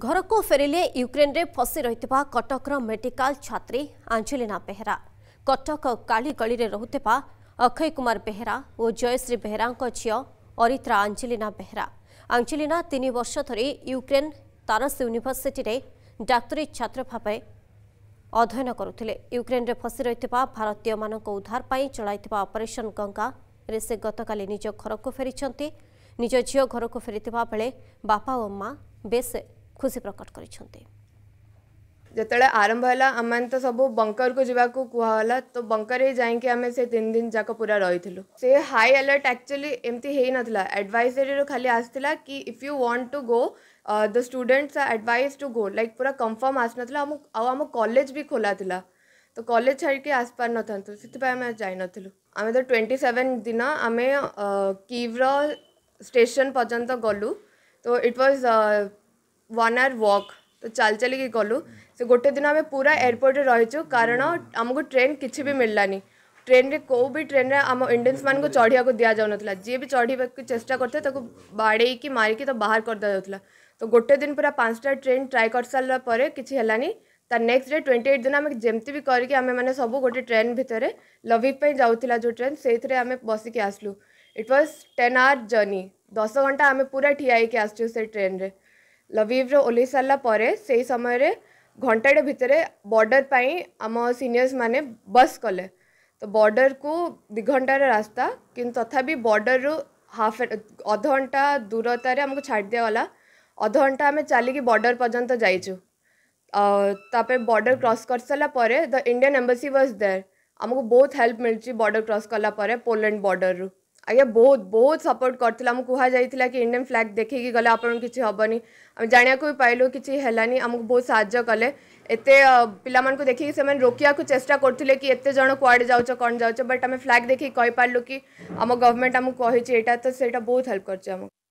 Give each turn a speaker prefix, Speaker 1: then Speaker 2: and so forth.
Speaker 1: ଘରକୁ ଫେରିଲେ ୟୁକ୍ରେନରେ ଫସି ରହିଥିବା କଟକର ମେଡିକାଲ ଛାତ୍ରୀ ଆଞ୍ଜେଲିନା ବେହେରା କଟକ କାଳିଗଳିରେ ରହୁଥିବା ଅକ୍ଷୟ କୁମାର ବେହେରା ଓ ଜୟଶ୍ରୀ ବେହେରାଙ୍କ ଝିଅ ଅରିତ୍ରା ଆଞ୍ଜେଲିନା ବେହେରା ଆଞ୍ଜେଲିନା ତିନି ବର୍ଷ ଧରି ୟୁକ୍ରେନ ତାରସ ୟୁନିଭର୍ସିଟିରେ ଡାକ୍ତରୀ ଛାତ୍ର ଭାବେ ଅଧ୍ୟୟନ କରୁଥିଲେ ୟୁକ୍ରେନରେ ଫସି ରହିଥିବା ଭାରତୀୟମାନଙ୍କ ଉଦ୍ଧାର ପାଇଁ ଚଳାଇଥିବା ଅପରେସନ ଗଙ୍ଗାରେ ସେ ଗତକାଲି ନିଜ ଘରକୁ ଫେରିଛନ୍ତି ନିଜ ଝିଅ ଘରକୁ ଫେରିଥିବା ବେଳେ ବାପା ଓ ମା ବେଶ୍ खुशी प्रकट कर
Speaker 2: जिते आरंभ है आम मैंने तो सब बंकर को जीवाक कहला तो बंकर जाए से तीन दिन जाक पूरा रही से हाई अलर्ट एक्चुअली एमती है ना एडभइसरी रू खाली आसाला कि if you want to go the students are advised to go like पूरा कंफर्म आस ना आम कलेज भी खोला था तो कलेज छाड़ी आसपार न था से आम नु आम तो ट्वेंटी सेवेन दिन आम किव्र स्टेशन पर्यटन गलु तो it was one hour walk ତ ଚାଲି ଚାଲିକି ଗଲୁ ସେ ଗୋଟେ ଦିନ ଆମେ ପୁରା ଏୟାରପୋର୍ଟରେ ରହିଛୁ କାରଣ ଆମକୁ ଟ୍ରେନ୍ କିଛି ବି ମିଳିଲାନି ଟ୍ରେନ୍ରେ କେଉଁ ବି ଟ୍ରେନ୍ରେ ଆମ ଇଣ୍ଡିଆନ୍ସମାନଙ୍କୁ ଚଢ଼ିବାକୁ ଦିଆଯାଉନଥିଲା ଯିଏ ବି ଚଢ଼ିବାକୁ ଚେଷ୍ଟା କରିଥାଏ ତାକୁ ବାଡ଼େଇକି ମାରିକି ତ ବାହାର କରିଦିଆଯାଉଥିଲା ତ ଗୋଟେ ଦିନ ପୁରା ପାଞ୍ଚଟା ଟ୍ରେନ୍ ଟ୍ରାଏ କରିସାରିଲା ପରେ କିଛି ହେଲାନି ତା ନେକ୍ସଟ ଡେ ଟ୍ୱେଣ୍ଟି ଏଇଟ୍ ଦିନ ଆମେ ଯେମିତି ବି କରିକି ଆମେମାନେ ସବୁ ଗୋଟେ ଟ୍ରେନ୍ ଭିତରେ ଲଭିଭ୍ ପାଇଁ ଯାଉଥିଲା ଯେଉଁ ଟ୍ରେନ୍ ସେଇଥିରେ ଆମେ ବସିକି ଆସିଲୁ it was ten hour journey ଦଶ ଘଣ୍ଟା ଆମେ ପୁରା ଠିଆ ହେଇକି ଆସିଛୁ ସେ ଟ୍ରେନ୍ରେ लवीव्र ओह सारापर से ही समय घंटाटे भितर बॉर्डर पर आम सीनियर्स मैंने बस कले तो बॉर्डर को दि घंटार रास्ता कि तथा तो बॉर्डर रु हाफ अधघंटा दूरतार आमको छाड़ दिगला अधघंटा आम चलिक बॉर्डर पर्यटन जाइ बॉर्डर क्रस कर सारापर the Indian embassy was there आमको बहुत हेल्प मिली बॉर्डर क्रस कलापर पोलैंड बॉर्डर रू आज्ञा बहुत बहुत सपोर्ट कर इंडियान कि इंडियन फ्लाग देखिकी गले आप कि हेनी आम जानाक भी पाइल किसी है बहुत साय कले एत पा देखिए से रोकवाक चेस्टा करते कि एत जन कड़े जाऊ कौन जाऊ बट आम फ्लाग देखिए कहीपरल कि आम गवर्नमेंट आमको कही तो सही बहुत हेल्प कर